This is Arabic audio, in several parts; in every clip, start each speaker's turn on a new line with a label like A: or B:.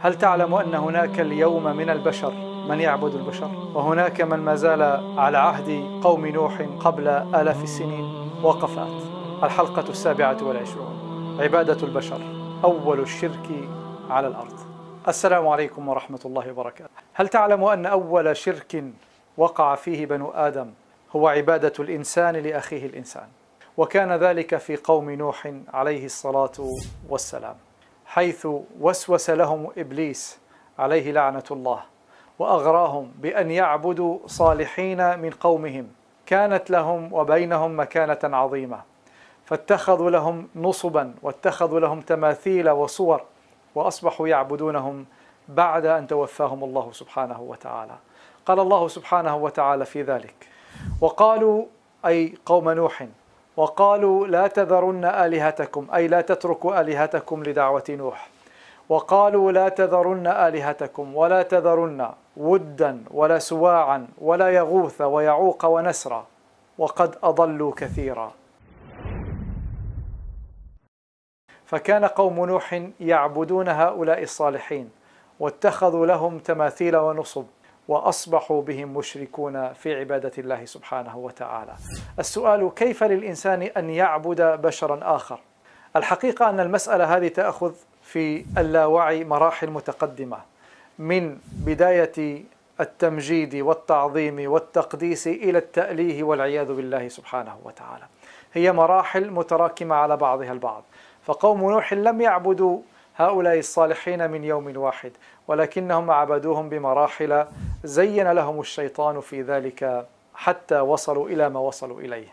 A: هل تعلم أن هناك اليوم من البشر من يعبد البشر وهناك من ما زال على عهد قوم نوح قبل آلاف السنين وقفات الحلقة السابعة والعشرون عبادة البشر أول الشرك على الأرض السلام عليكم ورحمة الله وبركاته هل تعلم أن أول شرك وقع فيه بنو آدم هو عبادة الإنسان لأخيه الإنسان وكان ذلك في قوم نوح عليه الصلاة والسلام حيث وسوس لهم ابليس عليه لعنه الله واغراهم بان يعبدوا صالحين من قومهم كانت لهم وبينهم مكانه عظيمه فاتخذوا لهم نصبا واتخذوا لهم تماثيل وصور واصبحوا يعبدونهم بعد ان توفاهم الله سبحانه وتعالى قال الله سبحانه وتعالى في ذلك وقالوا اي قوم نوح وقالوا لا تذرن آلهتكم أي لا تتركوا آلهتكم لدعوة نوح وقالوا لا تذرن آلهتكم ولا تذرن ودا ولا سواعا ولا يغوث ويعوق ونسرا وقد أضلوا كثيرا فكان قوم نوح يعبدون هؤلاء الصالحين واتخذوا لهم تماثيل ونصب واصبحوا بهم مشركون في عباده الله سبحانه وتعالى. السؤال كيف للانسان ان يعبد بشرا اخر؟ الحقيقه ان المساله هذه تاخذ في اللاوعي مراحل متقدمه من بدايه التمجيد والتعظيم والتقديس الى التاليه والعياذ بالله سبحانه وتعالى. هي مراحل متراكمه على بعضها البعض. فقوم نوح لم يعبدوا هؤلاء الصالحين من يوم واحد ولكنهم عبدوهم بمراحل زين لهم الشيطان في ذلك حتى وصلوا إلى ما وصلوا إليه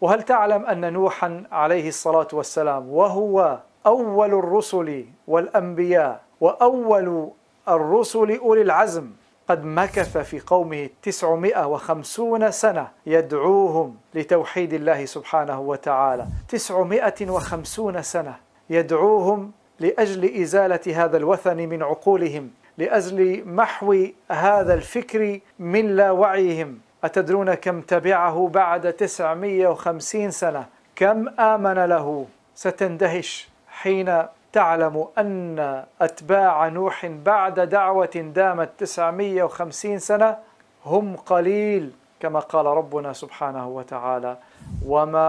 A: وهل تعلم أن نوحا عليه الصلاة والسلام وهو أول الرسل والأنبياء وأول الرسل أولي العزم قد مكث في قومه 950 سنة يدعوهم لتوحيد الله سبحانه وتعالى 950 سنة يدعوهم لأجل إزالة هذا الوثن من عقولهم لأجل محو هذا الفكر من لا وعيهم أتدرون كم تبعه بعد 950 سنة كم آمن له ستندهش حين تعلم أن أتباع نوح بعد دعوة دامت 950 سنة هم قليل كما قال ربنا سبحانه وتعالى وما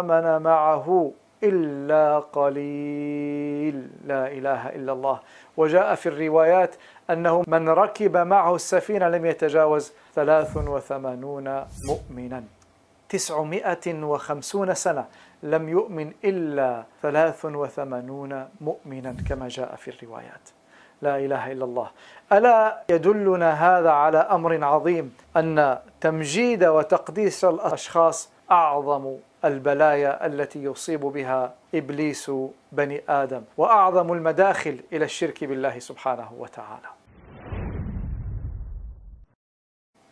A: آمن معه إلا قليل لا إله إلا الله وجاء في الروايات أنه من ركب معه السفينة لم يتجاوز 83 مؤمنا 950 سنة لم يؤمن إلا 83 مؤمنا كما جاء في الروايات لا إله إلا الله ألا يدلنا هذا على أمر عظيم أن تمجيد وتقديس الأشخاص أعظم البلايا التي يصيب بها إبليس بني آدم وأعظم المداخل إلى الشرك بالله سبحانه وتعالى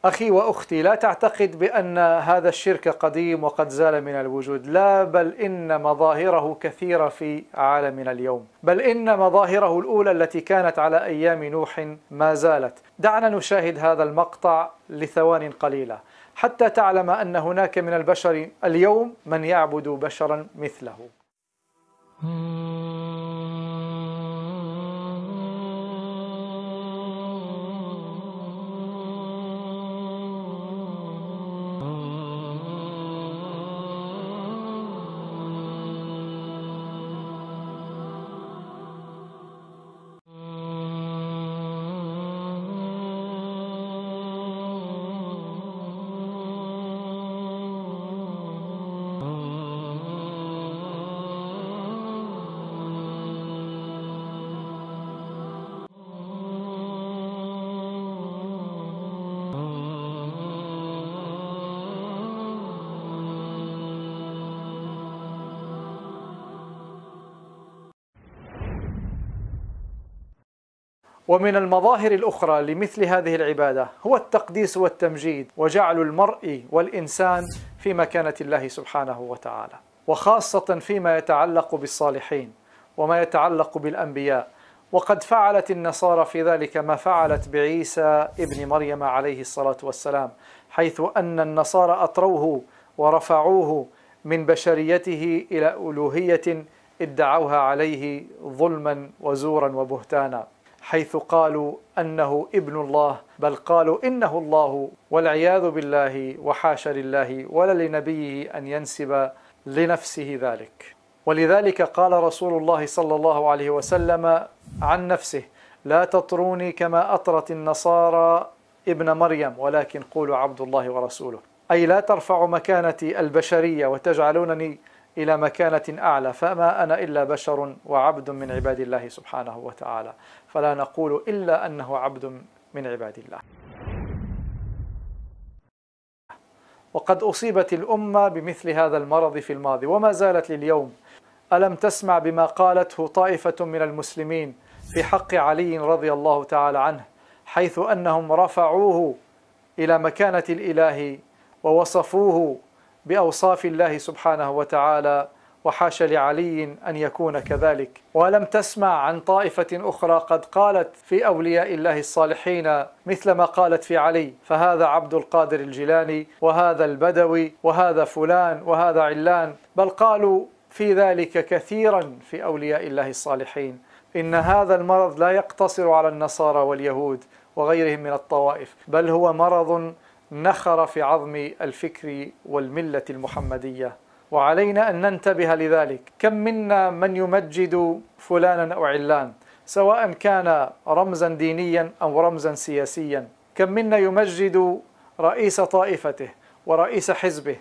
A: أخي وأختي لا تعتقد بأن هذا الشرك قديم وقد زال من الوجود لا بل إن مظاهره كثيرة في عالمنا اليوم بل إن مظاهره الأولى التي كانت على أيام نوح ما زالت دعنا نشاهد هذا المقطع لثوان قليلة حتى تعلم أن هناك من البشر اليوم من يعبد بشرا مثله ومن المظاهر الأخرى لمثل هذه العبادة هو التقديس والتمجيد وجعل المرء والإنسان في مكانة الله سبحانه وتعالى وخاصة فيما يتعلق بالصالحين وما يتعلق بالأنبياء وقد فعلت النصارى في ذلك ما فعلت بعيسى ابن مريم عليه الصلاة والسلام حيث أن النصارى أطروه ورفعوه من بشريته إلى ألوهية ادعوها عليه ظلما وزورا وبهتانا حيث قالوا انه ابن الله بل قالوا انه الله والعياذ بالله وحاش لله ولا لنبيه ان ينسب لنفسه ذلك ولذلك قال رسول الله صلى الله عليه وسلم عن نفسه لا تطروني كما اطرت النصارى ابن مريم ولكن قولوا عبد الله ورسوله اي لا ترفعوا مكانتي البشريه وتجعلونني إلى مكانة أعلى فما أنا إلا بشر وعبد من عباد الله سبحانه وتعالى فلا نقول إلا أنه عبد من عباد الله وقد أصيبت الأمة بمثل هذا المرض في الماضي وما زالت لليوم ألم تسمع بما قالته طائفة من المسلمين في حق علي رضي الله تعالى عنه حيث أنهم رفعوه إلى مكانة الإله ووصفوه بأوصاف الله سبحانه وتعالى وحاش لعلي أن يكون كذلك ولم تسمع عن طائفة أخرى قد قالت في أولياء الله الصالحين مثل ما قالت في علي فهذا عبد القادر الجيلاني وهذا البدوي وهذا فلان وهذا علان بل قالوا في ذلك كثيرا في أولياء الله الصالحين إن هذا المرض لا يقتصر على النصارى واليهود وغيرهم من الطوائف بل هو مرض نخر في عظم الفكر والملة المحمدية وعلينا أن ننتبه لذلك كم منا من يمجد فلانا أو علان سواء كان رمزا دينيا أو رمزا سياسيا كم منا يمجد رئيس طائفته ورئيس حزبه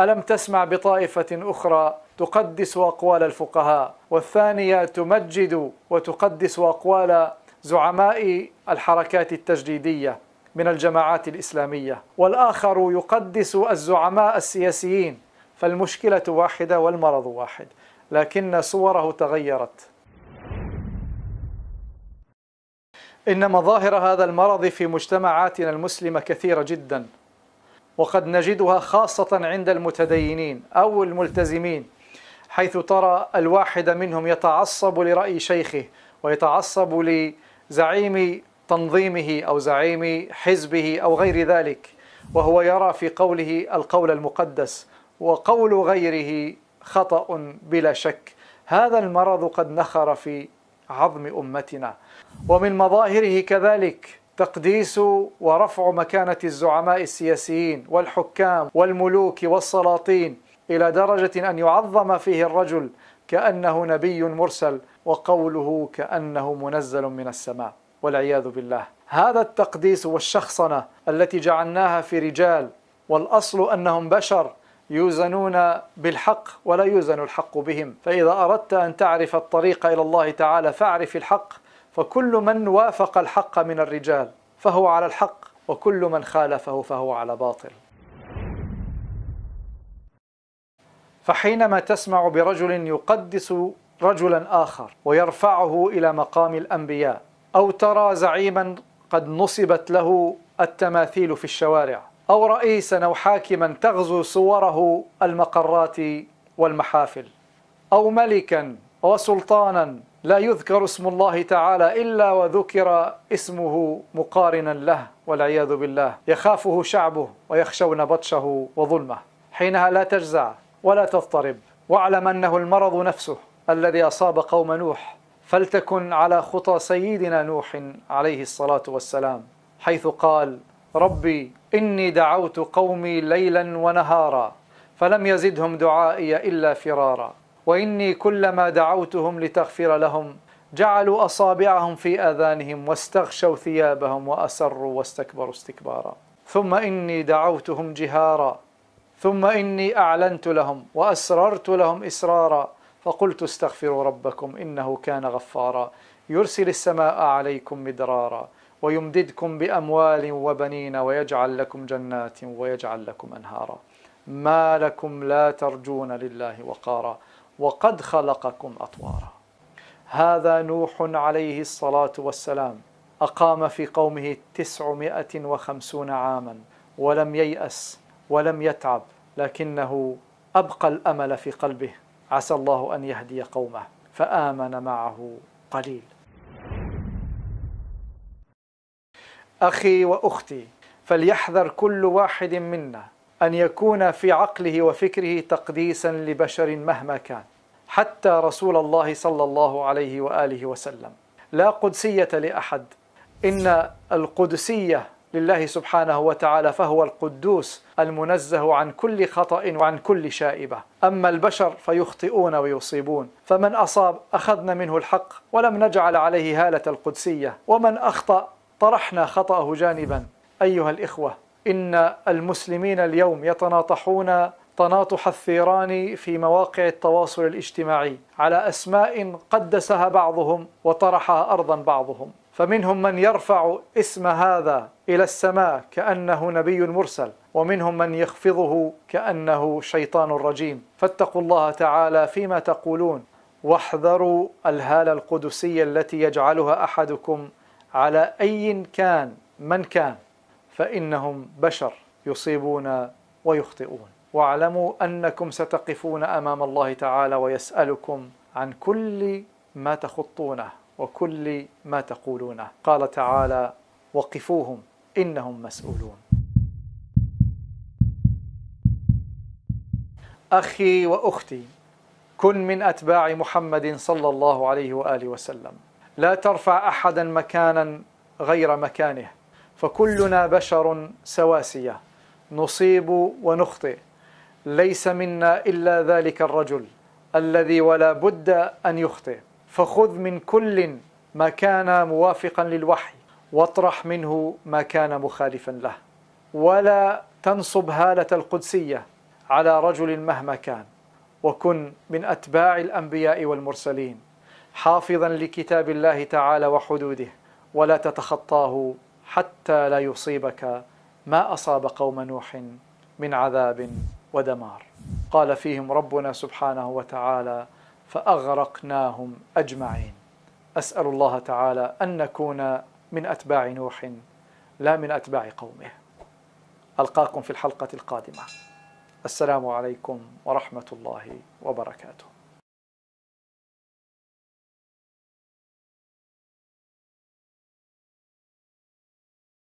A: ألم تسمع بطائفة أخرى تقدس أقوال الفقهاء والثانية تمجد وتقدس أقوال زعماء الحركات التجديدية من الجماعات الإسلامية والآخر يقدس الزعماء السياسيين فالمشكلة واحدة والمرض واحد لكن صوره تغيرت إن مظاهر هذا المرض في مجتمعاتنا المسلمة كثيرة جدا وقد نجدها خاصة عند المتدينين أو الملتزمين حيث ترى الواحد منهم يتعصب لرأي شيخه ويتعصب لزعيم تنظيمه أو زعيم حزبه أو غير ذلك وهو يرى في قوله القول المقدس وقول غيره خطأ بلا شك هذا المرض قد نخر في عظم أمتنا ومن مظاهره كذلك تقديس ورفع مكانة الزعماء السياسيين والحكام والملوك والسلاطين إلى درجة أن يعظم فيه الرجل كأنه نبي مرسل وقوله كأنه منزل من السماء والعياذ بالله هذا التقديس والشخصنة التي جعلناها في رجال والأصل أنهم بشر يوزنون بالحق ولا يوزن الحق بهم فإذا أردت أن تعرف الطريق إلى الله تعالى فاعرف الحق فكل من وافق الحق من الرجال فهو على الحق وكل من خالفه فهو على باطل فحينما تسمع برجل يقدس رجلا آخر ويرفعه إلى مقام الأنبياء أو ترى زعيما قد نصبت له التماثيل في الشوارع أو رئيسا أو حاكما تغزو صوره المقرات والمحافل أو ملكا وسلطانا لا يذكر اسم الله تعالى إلا وذكر اسمه مقارنا له والعياذ بالله يخافه شعبه ويخشون بطشه وظلمه حينها لا تجزع ولا تضطرب واعلم أنه المرض نفسه الذي أصاب قوم نوح فلتكن على خطى سيدنا نوح عليه الصلاة والسلام حيث قال ربي إني دعوت قومي ليلا ونهارا فلم يزدهم دعائي إلا فرارا وإني كلما دعوتهم لتغفر لهم جعلوا أصابعهم في آذانهم واستغشوا ثيابهم وأسروا واستكبروا استكبارا ثم إني دعوتهم جهارا ثم إني أعلنت لهم وأسررت لهم إسرارا فقلت استغفروا ربكم إنه كان غفارا يرسل السماء عليكم مدرارا ويمددكم بأموال وبنين ويجعل لكم جنات ويجعل لكم أنهارا ما لكم لا ترجون لله وقارا وقد خلقكم أطوارا هذا نوح عليه الصلاة والسلام أقام في قومه تسعمائة وخمسون عاما ولم ييأس ولم يتعب لكنه أبقى الأمل في قلبه عسى الله أن يهدي قومه فآمن معه قليل أخي وأختي فليحذر كل واحد منا أن يكون في عقله وفكره تقديسا لبشر مهما كان حتى رسول الله صلى الله عليه وآله وسلم لا قدسية لأحد إن القدسية لله سبحانه وتعالى فهو القدوس المنزه عن كل خطأ وعن كل شائبة أما البشر فيخطئون ويصيبون فمن أصاب أخذنا منه الحق ولم نجعل عليه هالة القدسية ومن أخطأ طرحنا خطأه جانبا أيها الإخوة إن المسلمين اليوم يتناطحون تناطح الثيران في مواقع التواصل الاجتماعي على اسماء قدسها بعضهم وطرحها ارضا بعضهم فمنهم من يرفع اسم هذا إلى السماء كأنه نبي مرسل ومنهم من يخفضه كأنه شيطان رجيم فاتقوا الله تعالى فيما تقولون واحذروا الهالة القدسية التي يجعلها أحدكم على أي كان من كان فإنهم بشر يصيبون ويخطئون واعلموا أنكم ستقفون أمام الله تعالى ويسألكم عن كل ما تخطونه وكل ما تقولونه قال تعالى وقفوهم إنهم مسؤولون أخي وأختي كن من أتباع محمد صلى الله عليه وآله وسلم لا ترفع أحدا مكانا غير مكانه فكلنا بشر سواسية نصيب ونخطئ ليس منا إلا ذلك الرجل الذي ولا بد أن يخطئ فخذ من كل ما كان موافقا للوحي واطرح منه ما كان مخالفا له ولا تنصب هالة القدسية على رجل مهما كان وكن من أتباع الأنبياء والمرسلين حافظا لكتاب الله تعالى وحدوده ولا تتخطاه حتى لا يصيبك ما أصاب قوم نوح من عذاب ودمار قال فيهم ربنا سبحانه وتعالى فأغرقناهم أجمعين أسأل الله تعالى أن نكون من أتباع نوح لا من أتباع قومه ألقاكم في الحلقة القادمة السلام عليكم ورحمة الله وبركاته